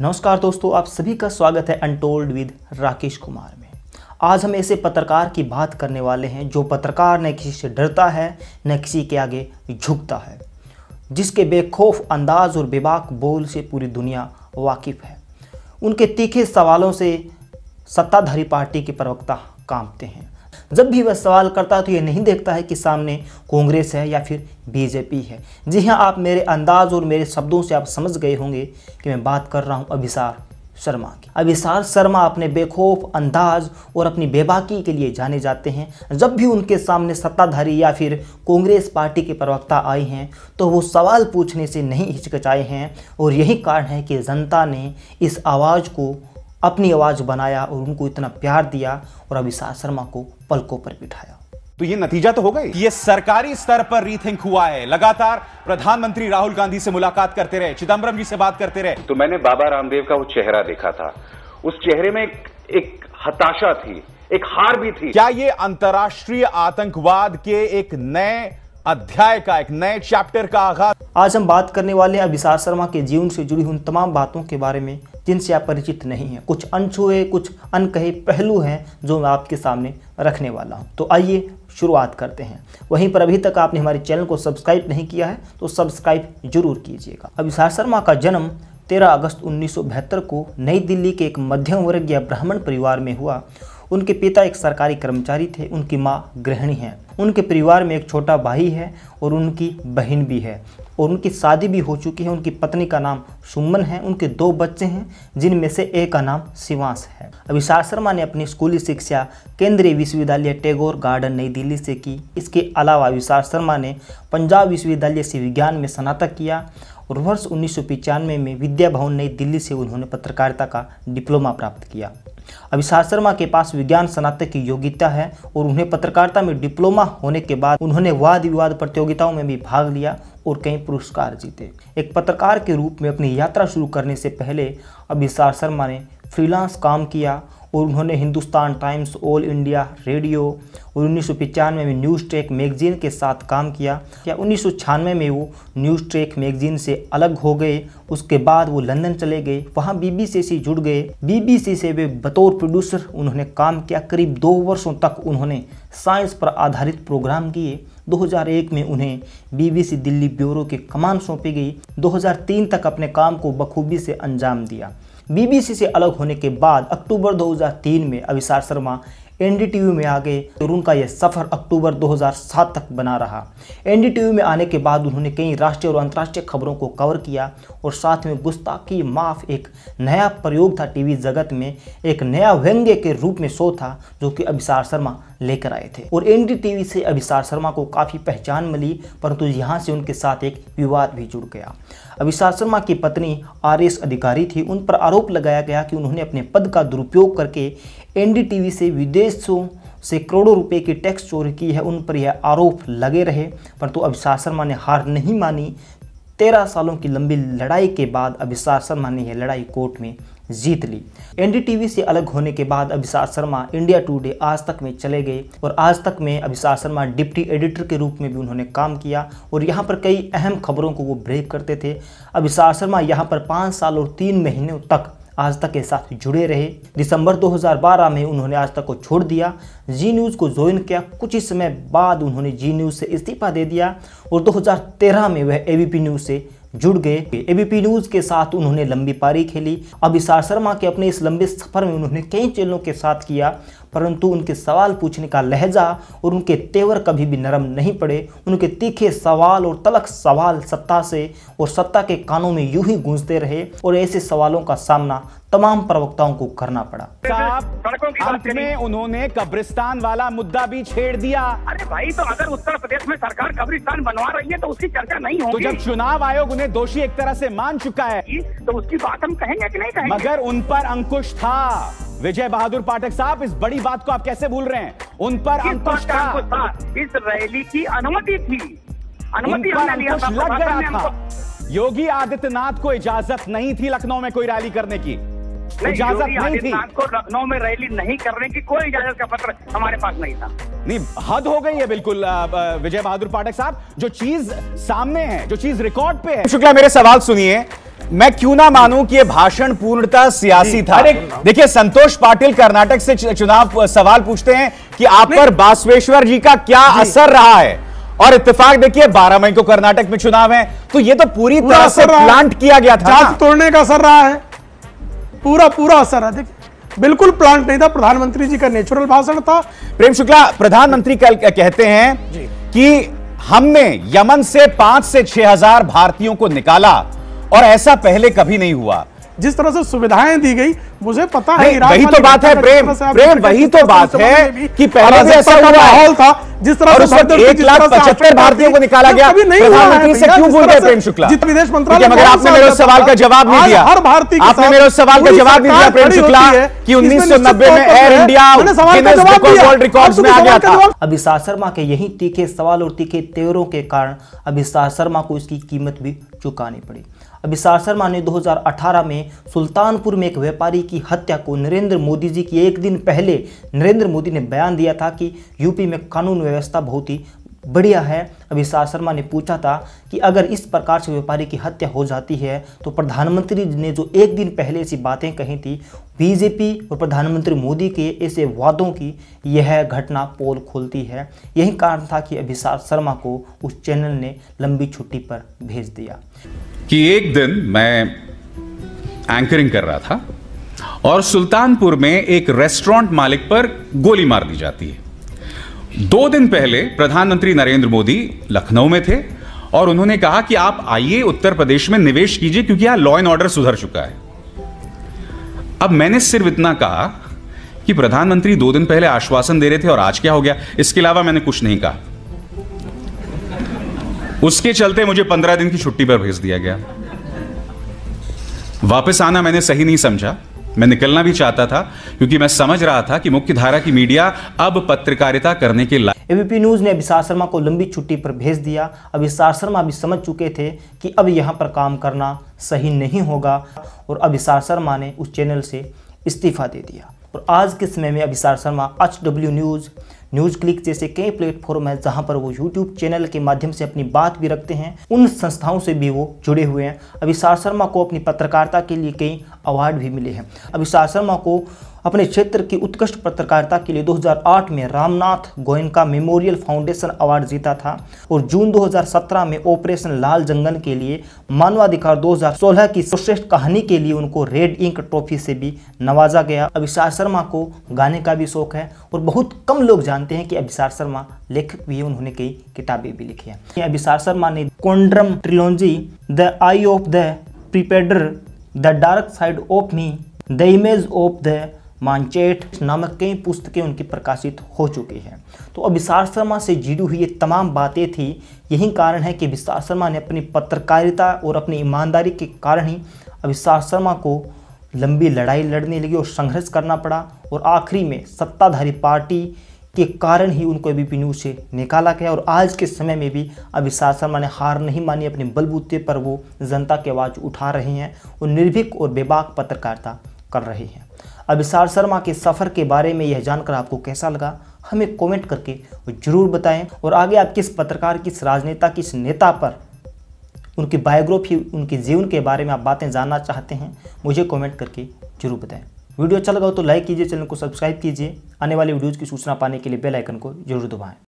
नमस्कार दोस्तों आप सभी का स्वागत है अनटोल्ड विद राकेश कुमार में आज हम ऐसे पत्रकार की बात करने वाले हैं जो पत्रकार न किसी से डरता है न किसी के आगे झुकता है जिसके बेखौफ अंदाज और बेबाक बोल से पूरी दुनिया वाकिफ है उनके तीखे सवालों से सत्ताधारी पार्टी के प्रवक्ता कांपते हैं जब भी वह सवाल करता है तो ये नहीं देखता है कि सामने कांग्रेस है या फिर बीजेपी है जी हाँ आप मेरे अंदाज और मेरे शब्दों से आप समझ गए होंगे कि मैं बात कर रहा हूँ अभिसार शर्मा की अभिसार शर्मा अपने बेखौफ अंदाज और अपनी बेबाकी के लिए जाने जाते हैं जब भी उनके सामने सत्ताधारी या फिर कांग्रेस पार्टी के प्रवक्ता आए हैं तो वो सवाल पूछने से नहीं हिचकिचाए हैं और यही कारण है कि जनता ने इस आवाज़ को अपनी आवाज़ बनाया और उनको इतना प्यार दिया और अभिषा शर्मा को पलकों पर बिठाया तो ये नतीजा तो होगा ये सरकारी स्तर पर रीथिंक हुआ है लगातार प्रधानमंत्री राहुल गांधी से मुलाकात करते रहे चिदम्बरम जी से बात करते रहे तो मैंने बाबा रामदेव का वो चेहरा देखा था उस चेहरे में एक हताशा थी एक हार भी थी क्या ये अंतर्राष्ट्रीय आतंकवाद के एक नए अध्याय का एक नए चैप्टर का आगाज आज हम बात करने वाले हैं विशाल शर्मा के जीवन से जुड़ी उन तमाम बातों के बारे में जिनसे आप परिचित नहीं हैं कुछ अनछुए कुछ अनकहे पहलू हैं जो मैं आपके सामने रखने वाला हूं तो आइए शुरुआत करते हैं वहीं पर अभी तक आपने हमारे चैनल को सब्सक्राइब नहीं किया है तो सब्सक्राइब जरूर कीजिएगा अब शर्मा का जन्म 13 अगस्त उन्नीस को नई दिल्ली के एक मध्यम वर्गीय ब्राह्मण परिवार में हुआ उनके पिता एक सरकारी कर्मचारी थे उनकी माँ गृहिणी हैं उनके परिवार में एक छोटा भाई है और उनकी बहन भी है और उनकी शादी भी हो चुकी है उनकी पत्नी का नाम सुमन है उनके दो बच्चे हैं जिनमें से एक का नाम शिवांश है अभिशार शर्मा ने अपनी स्कूली शिक्षा केंद्रीय विश्वविद्यालय टेगोर गार्डन नई दिल्ली से की इसके अलावा अभिशार शर्मा ने पंजाब विश्वविद्यालय से विज्ञान में स्नातक किया और वर्ष उन्नीस में विद्या भवन नई दिल्ली से उन्होंने पत्रकारिता का डिप्लोमा प्राप्त किया अभिसार शर्मा के पास विज्ञान स्नातक की योग्यता है और उन्हें पत्रकारिता में डिप्लोमा होने के बाद उन्होंने वाद विवाद प्रतियोगिताओं में भी भाग लिया और कई पुरस्कार जीते एक पत्रकार के रूप में अपनी यात्रा शुरू करने से पहले अभिसार शर्मा ने फ्रीलांस काम किया और उन्होंने Hindustan Times All India Radio और उन्नीस में न्यूज़ ट्रेक मैगजीन के साथ काम किया या उन्नीस में वो न्यूज़ ट्रेक मैगजीन से अलग हो गए उसके बाद वो लंदन चले गए वहाँ बीबीसी से जुड़ गए बीबीसी से वे बतौर प्रोड्यूसर उन्होंने काम किया करीब दो वर्षों तक उन्होंने साइंस पर आधारित प्रोग्राम किए 2001 में उन्हें बीबीसी दिल्ली ब्यूरो के कमान सौंपी गई 2003 तक अपने काम को बखूबी से अंजाम दिया बीबीसी से अलग होने के बाद अक्टूबर 2003 में अभिसार शर्मा एनडीटीवी में आ गए और उनका यह सफ़र अक्टूबर 2007 तक बना रहा एनडीटीवी में आने के बाद उन्होंने कई राष्ट्रीय और अंतर्राष्ट्रीय खबरों को कवर किया और साथ में गुस्ताखी माफ़ एक नया प्रयोग था टीवी जगत में एक नया व्यंग्य के रूप में शो था जो कि अभिसार शर्मा लेकर आए थे और एनडीटीवी से अभिसार शर्मा को काफ़ी पहचान मिली परंतु यहाँ से उनके साथ एक विवाद भी जुड़ गया अभिसार शर्मा की पत्नी आर एस अधिकारी थी उन पर आरोप लगाया गया कि उन्होंने अपने पद का दुरुपयोग करके एनडीटीवी से विदेश सौ से करोड़ों रुपए की टैक्स चोरी की है उन पर यह आरोप लगे रहे परंतु तो अभिशार शर्मा ने हार नहीं मानी तेरह सालों की लंबी लड़ाई के बाद अभिशार शर्मा ने यह लड़ाई कोर्ट में जीत ली एनडीटीवी से अलग होने के बाद अभिशार शर्मा इंडिया टुडे आज तक में चले गए और आज तक में अभिशार शर्मा डिप्टी एडिटर के रूप में भी उन्होंने काम किया और यहाँ पर कई अहम खबरों को वो ब्रेक करते थे अभिशार शर्मा यहाँ पर पाँच साल और तीन महीनों तक आज तक के साथ जुड़े रहे दिसंबर 2012 में उन्होंने आज तक को छोड़ दिया जी न्यूज़ को ज्वाइन किया कुछ ही समय बाद उन्होंने जी न्यूज़ से इस्तीफा दे दिया और 2013 में वह एबीपी न्यूज़ से जुड़ गए एबीपी न्यूज़ के साथ उन्होंने लंबी पारी खेली अभिसार शर्मा के अपने इस लंबे सफर में उन्होंने कई चैनलों के साथ किया परंतु उनके सवाल पूछने का लहजा और उनके तेवर कभी भी नरम नहीं पड़े उनके तीखे सवाल और तलक सवाल सत्ता से और सत्ता के कानों में यूं ही गूंजते रहे और ऐसे सवालों का सामना तमाम प्रवक्ताओं को करना पड़ा साहब में उन्होंने कब्रिस्तान वाला मुद्दा भी छेड़ दिया अरे भाई तो अगर उत्तर प्रदेश में सरकार कब्रिस्तान बनवा रही है तो उसकी चर्चा नहीं तो होगी तो जब चुनाव आयोग उन्हें दोषी एक तरह से मान चुका है तो उसकी बात हम कहेंगे कि नहीं कहेंगे मगर उन पर अंकुश था विजय बहादुर पाठक साहब इस बड़ी बात को आप कैसे भूल रहे हैं उन पर अंकुश था इस रैली की अनुमति थी अनुमति लग रहा था योगी आदित्यनाथ को इजाजत नहीं थी लखनऊ में कोई रैली करने की इजाजत नहीं, नहीं थी को लखनऊ में रैली नहीं करने की कोई इजाजत का पत्र हमारे पास नहीं था नहीं हद हो गई है बिल्कुल विजय बहादुर पाठक साहब जो चीज सामने है जो चीज रिकॉर्ड पे है शुक्ला मेरे सवाल सुनिए मैं क्यों ना मानूं कि ये भाषण पूर्णतः सियासी था देखिए संतोष पाटिल कर्नाटक से चुनाव सवाल पूछते हैं कि आप पर बासवेश्वर जी का क्या असर रहा है और इत्तेफाक देखिए 12 मई को कर्नाटक में चुनाव है तो ये तो पूरी तरह से प्लांट किया गया था तोड़ने का असर रहा है पूरा पूरा असर है देखिए बिल्कुल प्लांट नहीं था प्रधानमंत्री जी का नेचुरल भाषण था प्रेम शुक्ला प्रधानमंत्री कल कहते हैं कि हमने यमन से पांच से छह हजार भारतीयों को निकाला और ऐसा पहले कभी नहीं हुआ जिस तरह से सुविधाएं दी गई मुझे पता है वही तो बात है प्रेम प्रेम वही तो बात है कि पहले भी ऐसा हुआ माहौल था जिस तरह से एक लाख पचहत्तर भारतीयों को निकाला गया प्रधानमंत्री से क्यों बोल रहे प्रेम शुक्ला जित विदेश मंत्रालय मगर आपने मेरे सवाल का जवाब नहीं दिया हर भारतीय आपने मेरे सवाल का जवाब नहीं दिया प्रेम शुक्ला की उन्नीस सौ नब्बे में एयर इंडिया वर्ल्ड रिकॉर्ड में आ गया था अभिषा शर्मा के यही तीखे सवाल और तीखे तेवरों के कारण अभिषा शर्मा को इसकी कीमत भी चुकानी पड़ी अभिसार शर्मा ने 2018 में सुल्तानपुर में एक व्यापारी की हत्या को नरेंद्र मोदी जी की एक दिन पहले नरेंद्र मोदी ने बयान दिया था कि यूपी में कानून व्यवस्था बहुत ही बढ़िया है अभिसार शर्मा ने पूछा था कि अगर इस प्रकार से व्यापारी की हत्या हो जाती है तो प्रधानमंत्री ने जो एक दिन पहले ऐसी बातें कही थी बीजेपी और प्रधानमंत्री मोदी के ऐसे वादों की यह घटना पोल खोलती है यही कारण था कि अभिसार शर्मा को उस चैनल ने लंबी छुट्टी पर भेज दिया कि एक दिन मैं एंकरिंग कर रहा था और सुल्तानपुर में एक रेस्टोरेंट मालिक पर गोली मार दी जाती है दो दिन पहले प्रधानमंत्री नरेंद्र मोदी लखनऊ में थे और उन्होंने कहा कि आप आइए उत्तर प्रदेश में निवेश कीजिए क्योंकि यहां लॉ एंड ऑर्डर सुधर चुका है अब मैंने सिर्फ इतना कहा कि प्रधानमंत्री दो दिन पहले आश्वासन दे रहे थे और आज क्या हो गया इसके अलावा मैंने कुछ नहीं कहा उसके चलते मुझे पंद्रह दिन की छुट्टी पर भेज दिया गया वापस आना मैंने सही नहीं समझा मैं निकलना भी चाहता था क्योंकि मैं समझ रहा था कि मुख्य धारा की मीडिया अब पत्रकारिता करने के लायक एबीपी न्यूज ने अभिसार शर्मा को लंबी छुट्टी पर भेज दिया अभिसार शर्मा भी समझ चुके थे कि अब यहाँ पर काम करना सही नहीं होगा और अभिसार शर्मा ने उस चैनल से इस्तीफा दे दिया और आज के समय में Abhisar Sharma H news NewsClick जैसे कई प्लेटफॉर्म हैं जहां पर वो यूट्यूब चैनल के माध्यम से अपनी बात भी रखते हैं उन संस्थाओं से भी वो जुड़े हुए हैं अभिसार शर्मा को अपनी पत्रकारिता के लिए कई अवार्ड भी मिले हैं अभिशाह शर्मा को अपने क्षेत्र की उत्कृष्ट पत्रकारिता के लिए 2008 में Ramnath Goenka Memorial Foundation award जीता था और जून 2017 में ऑपरेशन लाल जंगन के लिए मानवाधिकार 2016 की सर्वश्रेष्ठ कहानी के लिए उनको रेड इंक ट्रॉफी से भी नवाजा गया अभिशार शर्मा को गाने का भी शौक है और बहुत कम लोग जानते हैं कि अभिशार शर्मा लेखक भी उन्होंने कई किताबें भी लिखी हैं अभिशार शर्मा ने conundrum trilogy the eye of the predator the dark side of me the image of the मानचेट नामक कई पुस्तकें उनकी प्रकाशित हो चुकी हैं तो अब विशाल शर्मा से जुड़ी हुई ये तमाम बातें थी यही कारण है कि विशाल शर्मा ने अपनी पत्रकारिता और अपनी ईमानदारी के कारण ही अभिशार शर्मा को लंबी लड़ाई लड़ने लगी और संघर्ष करना पड़ा और आखिरी में सत्ताधारी पार्टी के कारण ही उनको एबीपी न्यूज़ से निकाला गया और आज के समय में भी अभिशार शर्मा ने हार नहीं मानी अपने बलबूते पर वो जनता की आवाज़ उठा रहे हैं और निर्भीक और बेबाक पत्रकारिता कर रहे हैं अभिसार शर्मा के सफ़र के बारे में यह जानकर आपको कैसा लगा हमें कमेंट करके ज़रूर बताएं और आगे आप किस पत्रकार किस राजनेता किस नेता पर उनकी बायोग्राफी उनके जीवन के बारे में आप बातें जानना चाहते हैं मुझे कमेंट करके जरूर बताएं वीडियो अच्छा लगा हो तो लाइक कीजिए चैनल को सब्सक्राइब कीजिए आने वाली वीडियोज़ की सूचना पाने के लिए बेलाइकन को जरूर दबाएँ